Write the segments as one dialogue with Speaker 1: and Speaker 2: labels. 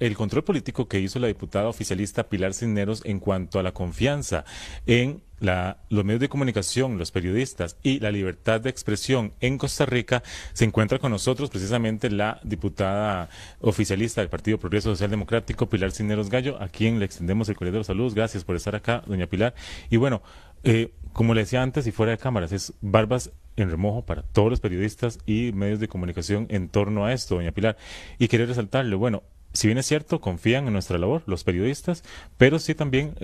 Speaker 1: El control político que hizo la diputada oficialista Pilar Cisneros en cuanto a la confianza en la, los medios de comunicación, los periodistas y la libertad de expresión en Costa Rica, se encuentra con nosotros precisamente la diputada oficialista del Partido Progreso Social Democrático, Pilar Cineros Gallo, a quien le extendemos el cordial de los saludos. Gracias por estar acá, doña Pilar. Y bueno, eh, como le decía antes y fuera de cámaras, es barbas en remojo para todos los periodistas y medios de comunicación en torno a esto, doña Pilar. Y quería resaltarle, bueno, si bien es cierto, confían en nuestra labor, los periodistas, pero sí también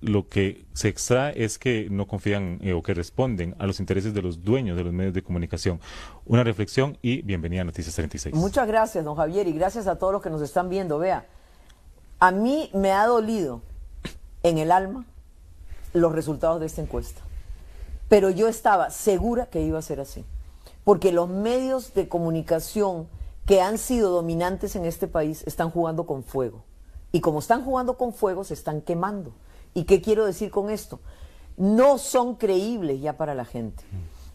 Speaker 1: lo que se extrae es que no confían eh, o que responden a los intereses de los dueños de los medios de comunicación. Una reflexión y bienvenida a Noticias 36.
Speaker 2: Muchas gracias, don Javier, y gracias a todos los que nos están viendo. Vea, a mí me ha dolido en el alma los resultados de esta encuesta, pero yo estaba segura que iba a ser así, porque los medios de comunicación que han sido dominantes en este país están jugando con fuego. Y como están jugando con fuego, se están quemando. ¿Y qué quiero decir con esto? No son creíbles ya para la gente.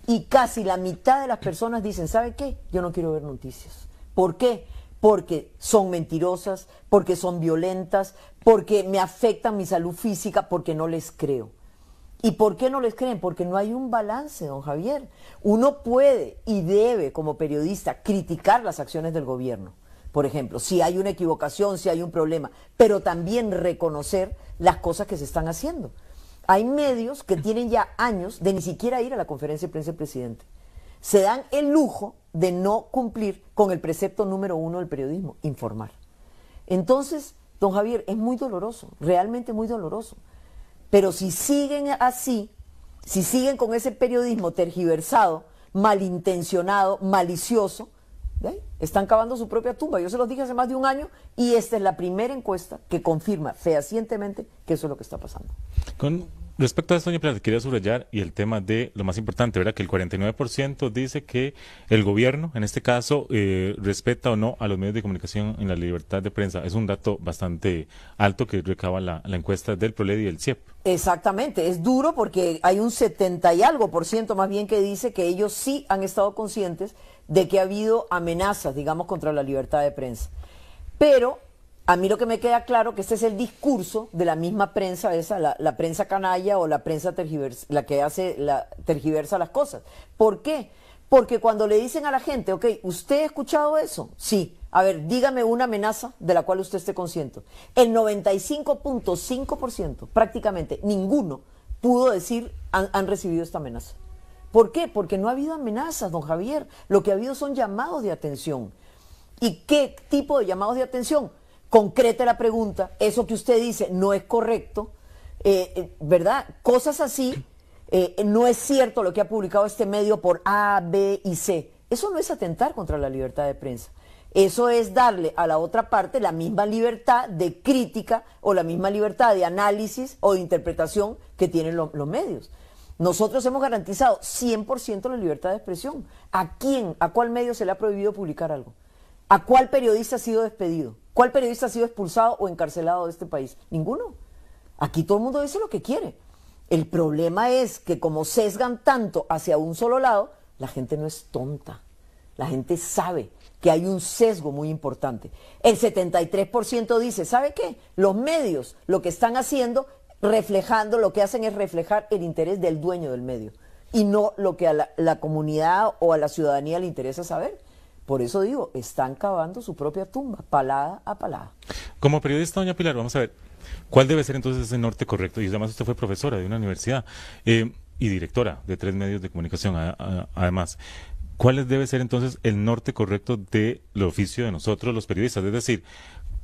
Speaker 2: Y casi la mitad de las personas dicen, ¿sabe qué? Yo no quiero ver noticias. ¿Por qué? Porque son mentirosas, porque son violentas, porque me afectan mi salud física, porque no les creo. ¿Y por qué no les creen? Porque no hay un balance, don Javier. Uno puede y debe, como periodista, criticar las acciones del gobierno. Por ejemplo, si hay una equivocación, si hay un problema, pero también reconocer las cosas que se están haciendo. Hay medios que tienen ya años de ni siquiera ir a la conferencia de prensa del presidente. Se dan el lujo de no cumplir con el precepto número uno del periodismo, informar. Entonces, don Javier, es muy doloroso, realmente muy doloroso. Pero si siguen así, si siguen con ese periodismo tergiversado, malintencionado, malicioso, están cavando su propia tumba. Yo se los dije hace más de un año y esta es la primera encuesta que confirma fehacientemente que eso es lo que está pasando.
Speaker 1: Con Respecto a esto, doña quería subrayar y el tema de lo más importante, ¿verdad? Que el 49% dice que el gobierno, en este caso, eh, respeta o no a los medios de comunicación en la libertad de prensa. Es un dato bastante alto que recaba la, encuesta del PROLED y el CIEP.
Speaker 2: Exactamente, es duro porque hay un 70 y algo por ciento más bien que dice que ellos sí han estado conscientes de que ha habido amenazas, digamos, contra la libertad de prensa. Pero a mí lo que me queda claro que este es el discurso de la misma prensa esa, la, prensa canalla o la prensa tergiversa, la que hace la tergiversa las cosas. ¿Por qué? Porque cuando le dicen a la gente, ok, ¿usted ha escuchado eso? Sí. A ver, dígame una amenaza de la cual usted esté consciente. El 95.5%, prácticamente ninguno, pudo decir han recibido esta amenaza. ¿Por qué? Porque no ha habido amenazas, don Javier. Lo que ha habido son llamados de atención. ¿Y qué tipo de llamados de atención? concreta la pregunta, eso que usted dice no es correcto, eh, eh, ¿verdad? Cosas así, eh, no es cierto lo que ha publicado este medio por A, B y C. Eso no es atentar contra la libertad de prensa. Eso es darle a la otra parte la misma libertad de crítica o la misma libertad de análisis o de interpretación que tienen los medios. Nosotros hemos garantizado 100% la libertad de expresión. ¿A quién, a cuál medio se le ha prohibido publicar algo? ¿A cuál periodista ha sido despedido? ¿Cuál periodista ha sido expulsado o encarcelado de este país? Ninguno. Aquí todo el mundo dice lo que quiere. El problema es que como sesgan tanto hacia un solo lado, la gente no es tonta. La gente sabe que hay un sesgo muy importante. El 73% dice, ¿sabe qué? Los medios lo que están haciendo, reflejando, lo que hacen es reflejar el interés del dueño del medio y no lo que a la, la comunidad o a la ciudadanía le interesa saber. Por eso digo, están cavando su propia tumba, palada a palada.
Speaker 1: Como periodista, doña Pilar, vamos a ver, ¿cuál debe ser entonces ese norte correcto? Y además usted fue profesora de una universidad eh, y directora de tres medios de comunicación, además. ¿Cuál debe ser entonces el norte correcto del oficio de nosotros los periodistas? Es decir,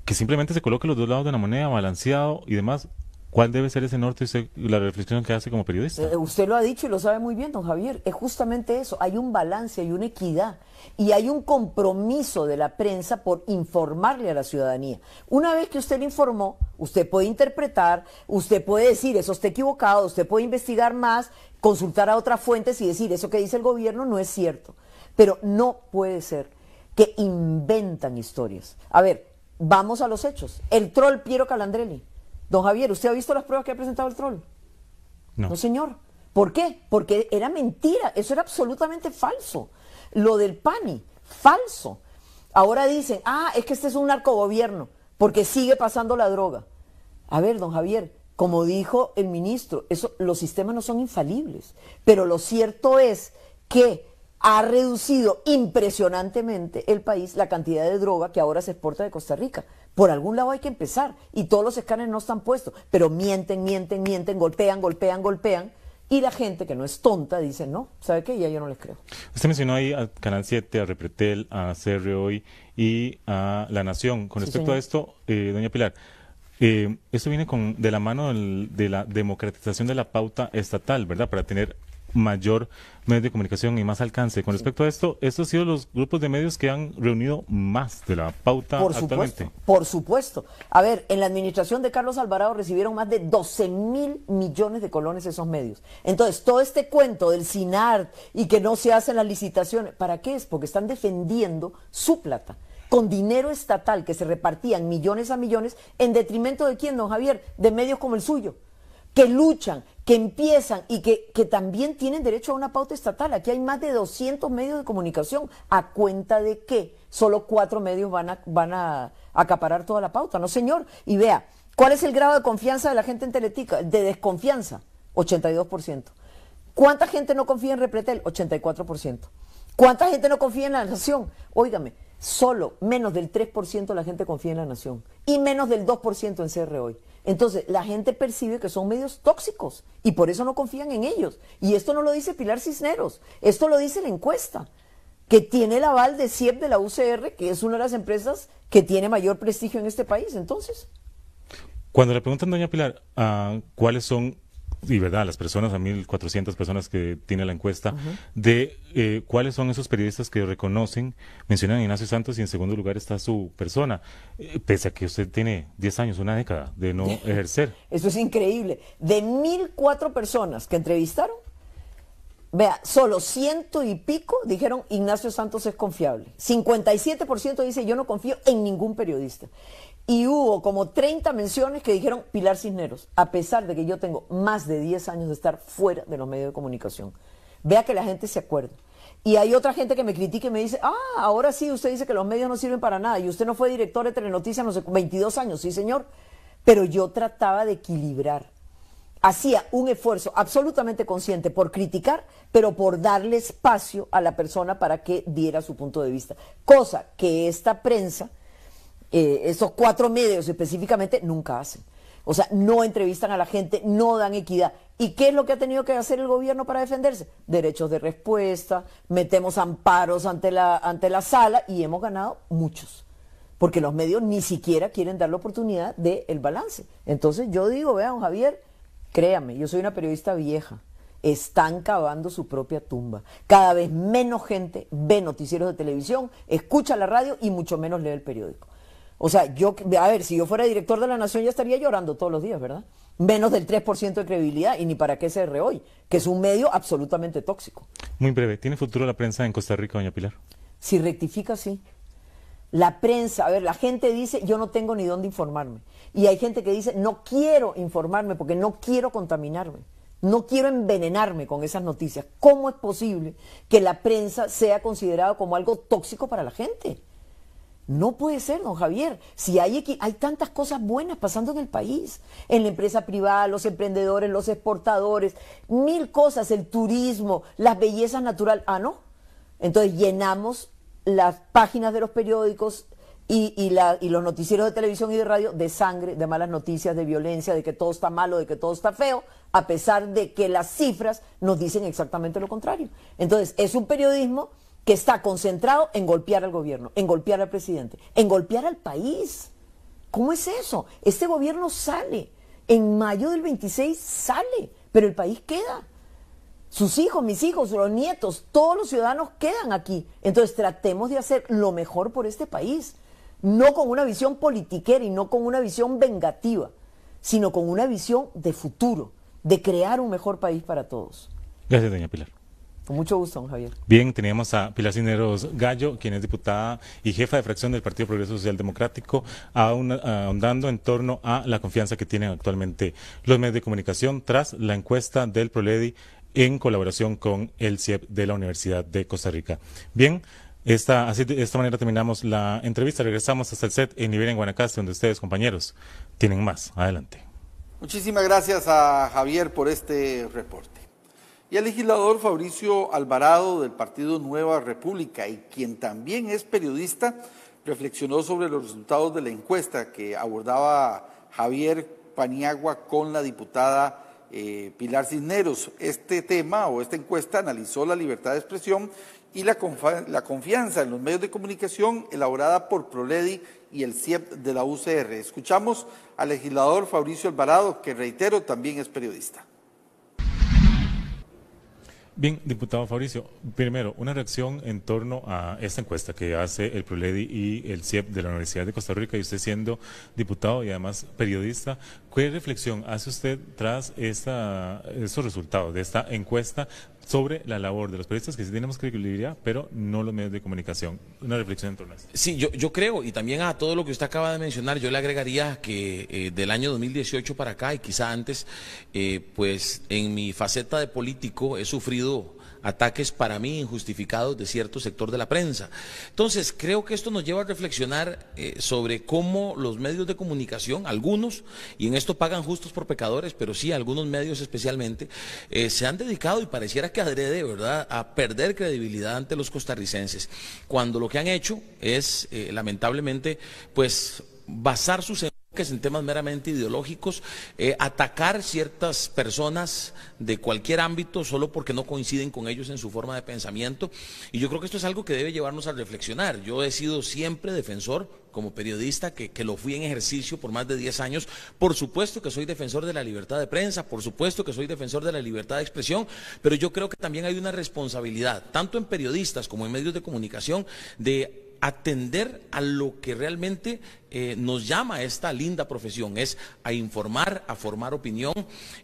Speaker 1: que simplemente se coloque los dos lados de la moneda, balanceado y demás, ¿Cuál debe ser ese norte y la reflexión que hace como periodista?
Speaker 2: Eh, usted lo ha dicho y lo sabe muy bien, don Javier. Es justamente eso. Hay un balance, hay una equidad y hay un compromiso de la prensa por informarle a la ciudadanía. Una vez que usted le informó, usted puede interpretar, usted puede decir, eso está equivocado, usted puede investigar más, consultar a otras fuentes y decir, eso que dice el gobierno no es cierto. Pero no puede ser que inventan historias. A ver, vamos a los hechos. El troll Piero Calandrelli Don Javier, ¿usted ha visto las pruebas que ha presentado el troll? No. No, señor. ¿Por qué? Porque era mentira, eso era absolutamente falso. Lo del PANI, falso. Ahora dicen, ah, es que este es un narcogobierno, porque sigue pasando la droga. A ver, don Javier, como dijo el ministro, eso, los sistemas no son infalibles, pero lo cierto es que ha reducido impresionantemente el país la cantidad de droga que ahora se exporta de Costa Rica. Por algún lado hay que empezar y todos los escáneres no están puestos, pero mienten, mienten, mienten, golpean, golpean, golpean. Y la gente que no es tonta dice, no, ¿sabe qué? Ya yo no les creo.
Speaker 1: Usted mencionó ahí a Canal 7, a Repretel, a CR Hoy y a La Nación. Con respecto a esto, eh, doña Pilar, eh, esto viene con, de la mano de la democratización de la pauta estatal, ¿verdad? Para tener mayor medio de comunicación y más alcance. Con respecto a esto, estos han sido los grupos de medios que han reunido más de la pauta por Supuesto,
Speaker 2: por supuesto. A ver, en la administración de Carlos Alvarado recibieron más de 12 mil millones de colones esos medios. Entonces, todo este cuento del SINART y que no se hacen las licitaciones, ¿para qué es? Porque están defendiendo su plata con dinero estatal que se repartían millones a millones en detrimento de quién, don Javier, de medios como el suyo, que luchan, que empiezan y que, también tienen derecho a una pauta estatal. Aquí hay más de 200 medios de comunicación. ¿A cuenta de qué? Solo cuatro medios van a, van a acaparar toda la pauta. No, señor. Y vea, ¿cuál es el grado de confianza de la gente en Teletica? De desconfianza, 82%. ¿Cuánta gente no confía en Repretel? 84%. ¿Cuánta gente no confía en la nación? Óigame, solo menos del 3% de la gente confía en la nación y menos del 2% en CR hoy. Entonces, la gente percibe que son medios tóxicos y por eso no confían en ellos. Y esto no lo dice Pilar Cisneros, esto lo dice la encuesta, que tiene el aval de CIEP de la UCR, que es una de las empresas que tiene mayor prestigio en este país. Entonces.
Speaker 1: Cuando le preguntan, doña Pilar, ah, cuáles son y verdad, las personas, a 1.400 personas que tiene la encuesta, de eh, cuáles son esos periodistas que reconocen, mencionan a Ignacio Santos y en segundo lugar está su persona, eh, pese a que usted tiene 10 años, una década de no ejercer.
Speaker 2: Eso es increíble. De 1.004 personas que entrevistaron, vea, solo ciento y pico dijeron Ignacio Santos es confiable. 57% dice yo no confío en ningún periodista y hubo como 30 menciones que dijeron Pilar Cisneros, a pesar de que yo tengo más de 10 años de estar fuera de los medios de comunicación. Vea que la gente se acuerda. Y hay otra gente que me critica y me dice, ah, ahora sí, usted dice que los medios no sirven para nada y usted no fue director de Telenoticias, no sé, 22 años, sí señor. Pero yo trataba de equilibrar. Hacía un esfuerzo absolutamente consciente por criticar, pero por darle espacio a la persona para que diera su punto de vista. Cosa que esta prensa eh, esos cuatro medios específicamente nunca hacen. O sea, no entrevistan a la gente, no dan equidad. ¿Y qué es lo que ha tenido que hacer el gobierno para defenderse? Derechos de respuesta, metemos amparos ante la, ante la sala y hemos ganado muchos. Porque los medios ni siquiera quieren dar la oportunidad del balance. Entonces yo digo, vean, Javier, créame, yo soy una periodista vieja. Están cavando su propia tumba. Cada vez menos gente ve noticieros de televisión, escucha la radio y mucho menos lee el periódico. O sea, yo, a ver, si yo fuera director de la Nación ya estaría llorando todos los días, ¿verdad? Menos del 3% de credibilidad y ni para qué se hoy, que es un medio absolutamente tóxico.
Speaker 1: Muy breve, ¿tiene futuro la prensa en Costa Rica, doña Pilar?
Speaker 2: Si rectifica, sí. La prensa, a ver, la gente dice, yo no tengo ni dónde informarme. Y hay gente que dice, no quiero informarme porque no quiero contaminarme. No quiero envenenarme con esas noticias. ¿Cómo es posible que la prensa sea considerada como algo tóxico para la gente? No puede ser, don Javier. Si hay, hay tantas cosas buenas pasando en el país, en la empresa privada, los emprendedores, los exportadores, mil cosas, el turismo, las bellezas naturales. Ah, no. Entonces llenamos las páginas de los periódicos y, y los noticieros de televisión y de radio de sangre, de malas noticias, de violencia, de que todo está malo, de que todo está feo, a pesar de que las cifras nos dicen exactamente lo contrario. Entonces, es un periodismo que está concentrado en golpear al gobierno, en golpear al presidente, en golpear al país. ¿Cómo es eso? Este gobierno sale, en mayo del 26 sale, pero el país queda. Sus hijos, mis hijos, los nietos, todos los ciudadanos quedan aquí. Entonces tratemos de hacer lo mejor por este país, no con una visión politiquera y no con una visión vengativa, sino con una visión de futuro, de crear un mejor país para todos. Gracias, doña Pilar. Con mucho gusto, Javier.
Speaker 1: Bien, teníamos a Pilar Gallo, quien es diputada y jefa de fracción del Partido Progreso Social Democrático, eh, ahondando en torno a la confianza que tienen actualmente los medios de comunicación tras la encuesta del ProLEDI en colaboración con el CIEP de la Universidad de Costa Rica. Bien, esta, así de esta manera terminamos la entrevista. Regresamos hasta el set en Iberia, en Guanacaste, donde ustedes, compañeros, tienen más. Adelante.
Speaker 3: Muchísimas gracias a Javier por este reporte y el legislador Fabricio Alvarado del Partido Nueva República, y quien también es periodista, reflexionó sobre los resultados de la encuesta que abordaba Javier Paniagua con la diputada eh, Pilar Cisneros. Este tema o esta encuesta analizó la libertad de expresión y la, la confianza en los medios de comunicación elaborada por Proledi y el CIEP de la UCR. Escuchamos al legislador Fabricio Alvarado, que reitero también es periodista.
Speaker 1: Bien, diputado Fabricio, primero, una reacción en torno a esta encuesta que hace el PROLEDI y el CIEP de la Universidad de Costa Rica y usted siendo diputado y además periodista, ¿qué reflexión hace usted tras esta, estos resultados de esta encuesta sobre la labor de los periodistas, que sí tenemos credibilidad, pero no los medios de comunicación. Una reflexión en torno
Speaker 3: Sí, yo, yo creo, y también a todo lo que usted acaba de mencionar, yo le agregaría que eh, del año 2018 para acá, y quizá antes, eh, pues en mi faceta de político he sufrido ataques para mí injustificados de cierto sector de la prensa. Entonces, creo que esto nos lleva a reflexionar eh, sobre cómo los medios de comunicación, algunos, y en esto pagan justos por pecadores, pero sí algunos medios especialmente, eh, se han dedicado y pareciera que adrede, ¿verdad?, a perder credibilidad ante los costarricenses, cuando lo que han hecho es, eh, lamentablemente, pues basar sus en temas meramente ideológicos, eh, atacar ciertas personas de cualquier ámbito solo porque no coinciden con ellos en su forma de pensamiento. Y yo creo que esto es algo que debe llevarnos a reflexionar. Yo he sido siempre defensor como periodista, que, que, lo fui en ejercicio por más de 10 años. Por supuesto que soy defensor de la libertad de prensa, por supuesto que soy defensor de la libertad de expresión, pero yo creo que también hay una responsabilidad, tanto en periodistas como en medios de comunicación, de atender a lo que realmente eh, nos llama esta linda profesión, es a informar, a formar opinión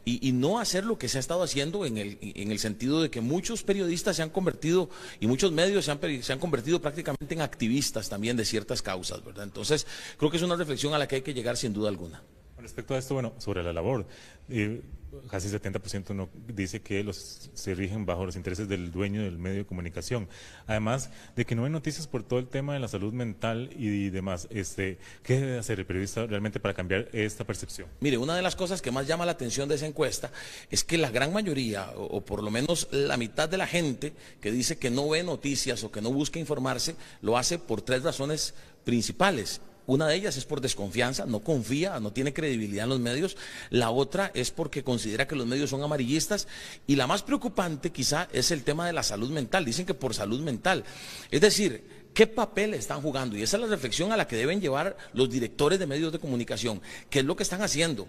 Speaker 3: y, no hacer lo que se ha estado haciendo en el, sentido de que muchos periodistas se han convertido y muchos medios se han, se han convertido prácticamente en activistas también de ciertas causas, ¿verdad? Entonces, creo que es una reflexión a la que hay que llegar sin duda alguna.
Speaker 1: Respecto a esto, bueno, sobre la labor. Eh, casi 70% no, dice que los, se rigen bajo los intereses del dueño del medio de comunicación. Además de que no hay noticias por todo el tema de la salud mental y, demás. Este, ¿Qué debe hacer el periodista realmente para cambiar esta percepción?
Speaker 3: Mire, una de las cosas que más llama la atención de esa encuesta es que la gran mayoría, o por lo menos la mitad de la gente que dice que no ve noticias o que no busca informarse, lo hace por tres razones principales. Una de ellas es por desconfianza, no confía, no tiene credibilidad en los medios. La otra es porque considera que los medios son amarillistas. Y la más preocupante quizá es el tema de la salud mental. Dicen que por salud mental. Es decir, ¿Qué papel están jugando? Y esa es la reflexión a la que deben llevar los directores de medios de comunicación. ¿Qué es lo que están haciendo?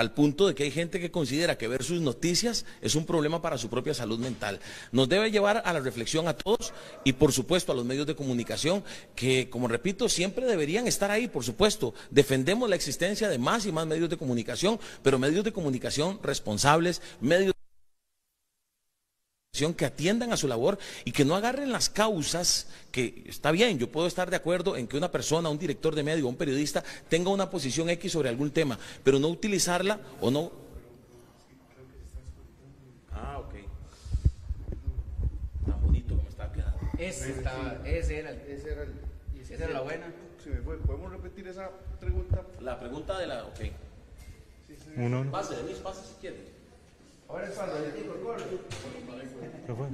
Speaker 3: al punto de que hay gente que considera que ver sus noticias es un problema para su propia salud mental. Nos debe llevar a la reflexión a todos y por supuesto a los medios de comunicación que, como repito, siempre deberían estar ahí, por supuesto. Defendemos la existencia de más y más medios de comunicación, pero medios de comunicación responsables, medios que atiendan a su labor y que no agarren las causas que está bien, yo puedo estar de acuerdo en que una persona, un director de medio, un periodista tenga una posición X sobre algún tema, pero no utilizarla o no Ah, ok. Tan bonito como estaba quedando. Ese, ese era el, ese era la buena. ¿Podemos repetir esa pregunta? La pregunta de la, ok.
Speaker 1: Uno, Pase,
Speaker 3: Denis, pase si quieres. Ahora es cuando yo digo ¿Qué
Speaker 1: fue?